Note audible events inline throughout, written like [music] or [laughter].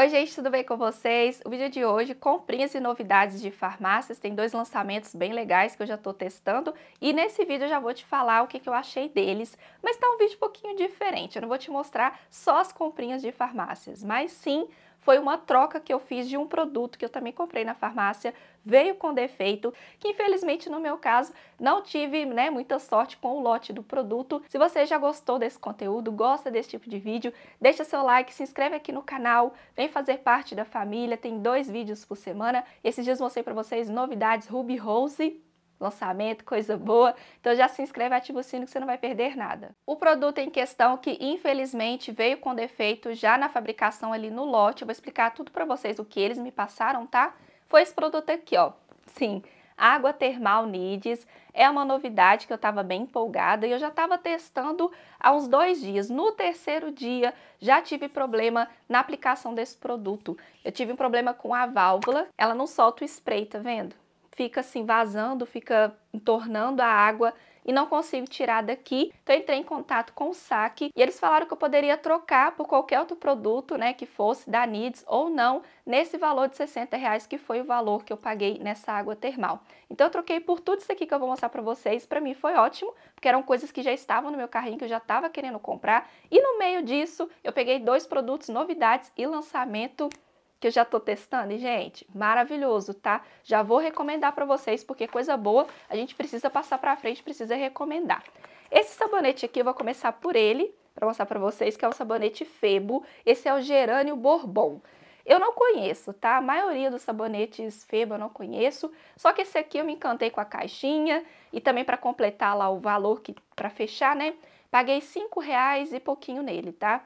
Oi gente, tudo bem com vocês? O vídeo de hoje, comprinhas e novidades de farmácias, tem dois lançamentos bem legais que eu já estou testando e nesse vídeo eu já vou te falar o que, que eu achei deles, mas está um vídeo um pouquinho diferente, eu não vou te mostrar só as comprinhas de farmácias, mas sim foi uma troca que eu fiz de um produto que eu também comprei na farmácia, veio com defeito, que infelizmente no meu caso não tive né, muita sorte com o lote do produto. Se você já gostou desse conteúdo, gosta desse tipo de vídeo, deixa seu like, se inscreve aqui no canal, vem fazer parte da família, tem dois vídeos por semana. Esses dias mostrei para vocês novidades Ruby Rose, lançamento, coisa boa. Então já se inscreve, ativa o sino que você não vai perder nada. O produto em questão que infelizmente veio com defeito já na fabricação ali no lote, eu vou explicar tudo para vocês o que eles me passaram, tá? Foi esse produto aqui, ó. Sim, água termal Nides. É uma novidade que eu estava bem empolgada e eu já estava testando há uns dois dias. No terceiro dia, já tive problema na aplicação desse produto. Eu tive um problema com a válvula, ela não solta o spray, tá vendo? fica assim vazando, fica entornando a água e não consigo tirar daqui. Então entrei em contato com o saque e eles falaram que eu poderia trocar por qualquer outro produto, né, que fosse da NIDS ou não, nesse valor de 60 reais que foi o valor que eu paguei nessa água termal. Então eu troquei por tudo isso aqui que eu vou mostrar para vocês. Para mim foi ótimo, porque eram coisas que já estavam no meu carrinho que eu já estava querendo comprar. E no meio disso, eu peguei dois produtos novidades e lançamento que eu já tô testando. E, gente, maravilhoso, tá? Já vou recomendar para vocês, porque coisa boa a gente precisa passar para frente, precisa recomendar. Esse sabonete aqui, eu vou começar por ele, para mostrar para vocês, que é o sabonete Febo. Esse é o Gerânio Bourbon. Eu não conheço, tá? A maioria dos sabonetes Febo eu não conheço, só que esse aqui eu me encantei com a caixinha e também para completar lá o valor que para fechar, né? Paguei 5 reais e pouquinho nele, tá?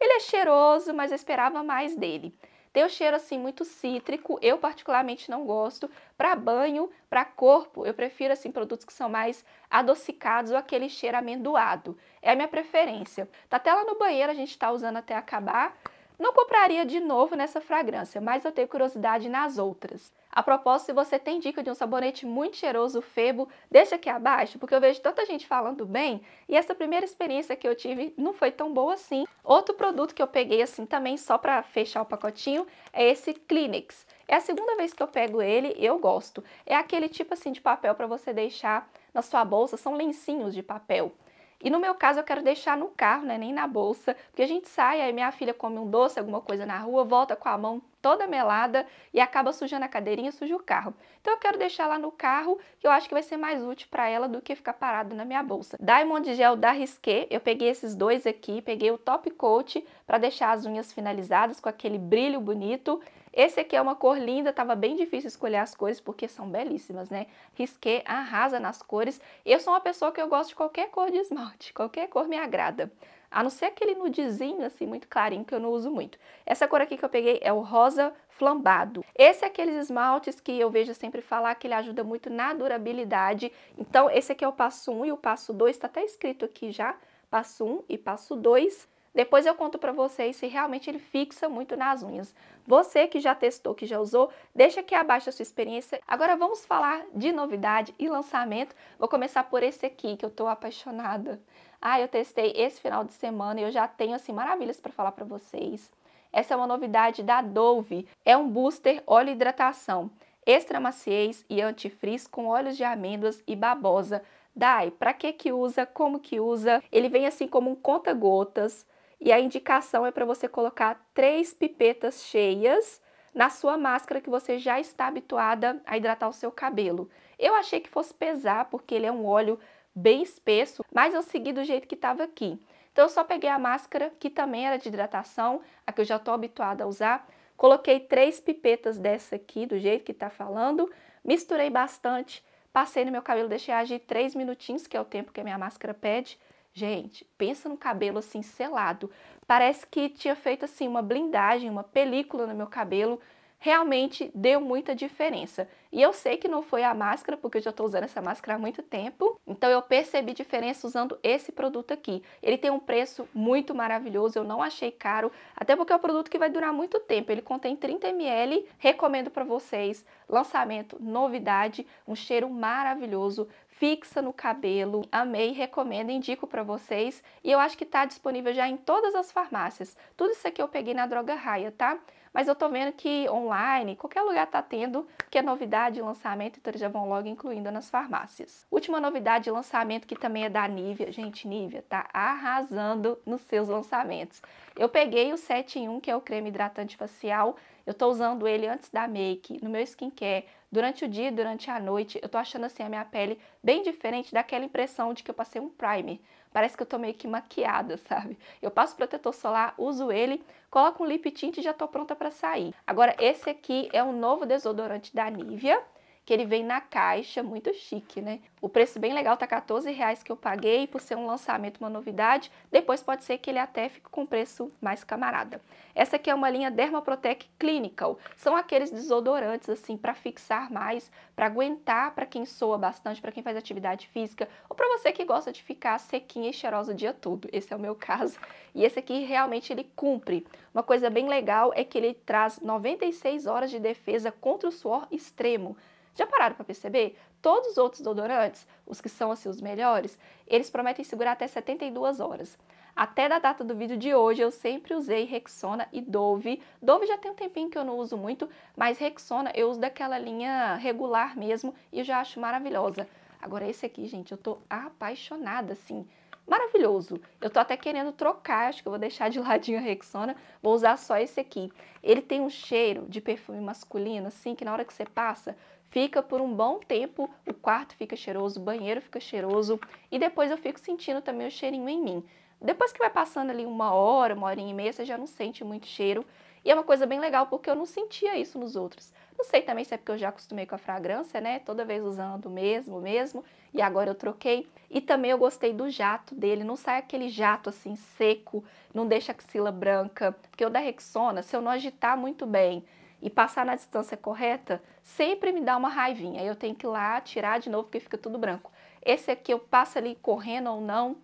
Ele é cheiroso, mas eu esperava mais dele. Tem o um cheiro assim muito cítrico, eu particularmente não gosto. Para banho, para corpo, eu prefiro assim produtos que são mais adocicados ou aquele cheiro amendoado. É a minha preferência. Tá até lá no banheiro, a gente tá usando até acabar. Não compraria de novo nessa fragrância, mas eu tenho curiosidade nas outras. A propósito, se você tem dica de um sabonete muito cheiroso, febo, deixa aqui abaixo, porque eu vejo tanta gente falando bem e essa primeira experiência que eu tive não foi tão boa assim. Outro produto que eu peguei assim também, só para fechar o pacotinho, é esse Kleenex. É a segunda vez que eu pego ele e eu gosto. É aquele tipo assim de papel para você deixar na sua bolsa, são lencinhos de papel. E no meu caso, eu quero deixar no carro, né? Nem na bolsa, porque a gente sai, aí minha filha come um doce, alguma coisa na rua, volta com a mão toda melada e acaba sujando a cadeirinha, suja o carro. Então eu quero deixar lá no carro, que eu acho que vai ser mais útil para ela do que ficar parado na minha bolsa. Diamond Gel da Risqué, eu peguei esses dois aqui, peguei o Top Coat para deixar as unhas finalizadas com aquele brilho bonito esse aqui é uma cor linda, tava bem difícil escolher as cores porque são belíssimas, né? Risqué arrasa nas cores. Eu sou uma pessoa que eu gosto de qualquer cor de esmalte, qualquer cor me agrada. A não ser aquele nudezinho, assim, muito clarinho, que eu não uso muito. Essa cor aqui que eu peguei é o rosa flambado. Esse é aqueles esmaltes que eu vejo sempre falar que ele ajuda muito na durabilidade. Então, esse aqui é o passo 1 e o passo 2, tá até escrito aqui já, passo 1 e passo 2. Depois eu conto para vocês se realmente ele fixa muito nas unhas. Você que já testou, que já usou, deixa aqui abaixo a sua experiência. Agora vamos falar de novidade e lançamento. Vou começar por esse aqui, que eu tô apaixonada. Ah, eu testei esse final de semana e eu já tenho assim maravilhas para falar para vocês. Essa é uma novidade da Dove. É um booster óleo hidratação, extra maciez e antifriz com óleos de amêndoas e babosa. Dai, para que que usa? Como que usa? Ele vem assim como um conta-gotas e a indicação é para você colocar três pipetas cheias na sua máscara que você já está habituada a hidratar o seu cabelo. Eu achei que fosse pesar, porque ele é um óleo bem espesso, mas eu segui do jeito que estava aqui. Então eu só peguei a máscara, que também era de hidratação, a que eu já estou habituada a usar, coloquei três pipetas dessa aqui, do jeito que está falando, misturei bastante, passei no meu cabelo, deixei agir três minutinhos, que é o tempo que a minha máscara pede, Gente, pensa no cabelo assim selado. Parece que tinha feito assim uma blindagem, uma película no meu cabelo. Realmente deu muita diferença. E eu sei que não foi a máscara, porque eu já estou usando essa máscara há muito tempo. Então eu percebi diferença usando esse produto aqui. Ele tem um preço muito maravilhoso, eu não achei caro, até porque é um produto que vai durar muito tempo. Ele contém 30 ml, recomendo para vocês. Lançamento, novidade, um cheiro maravilhoso, fixa no cabelo. Amei, recomendo, indico para vocês. E eu acho que tá disponível já em todas as farmácias. Tudo isso aqui eu peguei na Droga Raia, tá? Mas eu tô vendo que online, qualquer lugar tá tendo, que é novidade, lançamento, então eles já vão logo incluindo nas farmácias. Última novidade, lançamento que também é da Nivea. Gente, Nivea tá arrasando nos seus lançamentos. Eu peguei o 7 em 1, que é o creme hidratante facial. Eu tô usando ele antes da make, no meu skincare, durante o dia e durante a noite, eu tô achando assim a minha pele bem diferente daquela impressão de que eu passei um primer. Parece que eu tô meio que maquiada, [laughs] sabe? Eu passo protetor solar, uso ele, coloco um lip tint e já tô pronta para sair. Agora, esse aqui é um novo desodorante da Nivea que ele vem na caixa, muito chique, né? O preço bem legal tá 14 reais que eu paguei por ser um lançamento, uma novidade. Depois pode ser que ele até fique com preço mais camarada. Essa aqui é uma linha Dermaprotec Clinical. São aqueles desodorantes assim para fixar mais, para aguentar para quem soa bastante, para quem faz atividade física ou para você que gosta de ficar sequinha e cheirosa o dia todo. Esse é o meu caso. E esse aqui realmente ele cumpre. Uma coisa bem legal é que ele traz 96 horas de defesa contra o suor extremo. Já pararam para perceber? Todos os outros odorantes, os que são assim os melhores, eles prometem segurar até 72 horas. Até da data do vídeo de hoje eu sempre usei Rexona e Dove. Dove já tem um tempinho que eu não uso muito, mas Rexona eu uso daquela linha regular mesmo e eu já acho maravilhosa. Agora esse aqui, gente, eu tô apaixonada assim maravilhoso. Eu tô até querendo trocar, acho que eu vou deixar de ladinho a Rexona, vou usar só esse aqui. Ele tem um cheiro de perfume masculino, assim, que na hora que você passa, fica por um bom tempo, o quarto fica cheiroso, o banheiro fica cheiroso e depois eu fico sentindo também o cheirinho em mim. Depois que vai passando ali uma hora, uma hora e meia, você já não sente muito cheiro. E é uma coisa bem legal porque eu não sentia isso nos outros. Não sei também se é porque eu já acostumei com a fragrância, né? Toda vez usando o mesmo, mesmo, e agora eu troquei. E também eu gostei do jato dele, não sai aquele jato assim seco, não deixa axila branca, porque o da Rexona, se eu não agitar muito bem, e passar na distância correta, sempre me dá uma raivinha. Eu tenho que ir lá tirar de novo porque fica tudo branco. Esse aqui eu passo ali correndo ou não,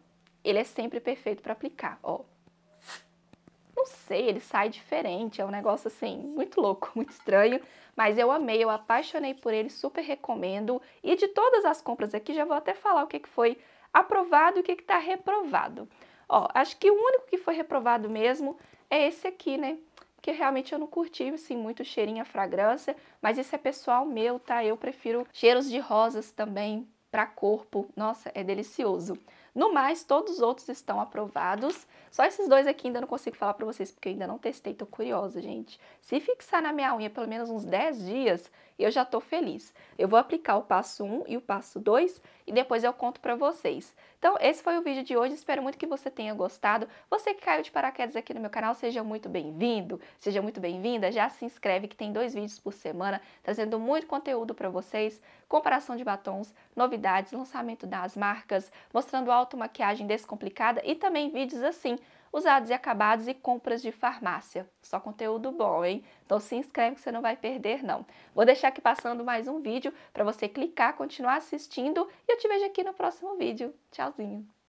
ele é sempre perfeito para aplicar, ó. Não sei, ele sai diferente, é um negócio assim, muito louco, [laughs] muito estranho, mas eu amei, eu apaixonei por ele, super recomendo. E de todas as compras aqui, já vou até falar o que, que foi aprovado e o que está reprovado. Ó, acho que o único que foi reprovado mesmo é esse aqui, né? porque realmente eu não curti assim, muito cheirinho, a fragrância, mas isso é pessoal meu, tá? Eu prefiro cheiros de rosas também, para corpo. Nossa, é delicioso. No mais, todos os outros estão aprovados. Só esses dois aqui ainda não consigo falar para vocês, porque eu ainda não testei, tô curiosa, gente. Se fixar na minha unha pelo menos uns 10 dias, eu já tô feliz. Eu vou aplicar o passo 1 e o passo 2 e depois eu conto para vocês. Então, esse foi o vídeo de hoje, espero muito que você tenha gostado. Você que caiu de paraquedas aqui no meu canal, seja muito bem-vindo, seja muito bem-vinda. Já se inscreve que tem dois vídeos por semana, trazendo muito conteúdo para vocês, comparação de batons, novidades novidades, lançamento das marcas, mostrando maquiagem descomplicada e também vídeos assim, usados e acabados e compras de farmácia. Só conteúdo bom, hein? Então se inscreve que você não vai perder não. Vou deixar aqui passando mais um vídeo para você clicar, continuar assistindo e eu te vejo aqui no próximo vídeo. Tchauzinho!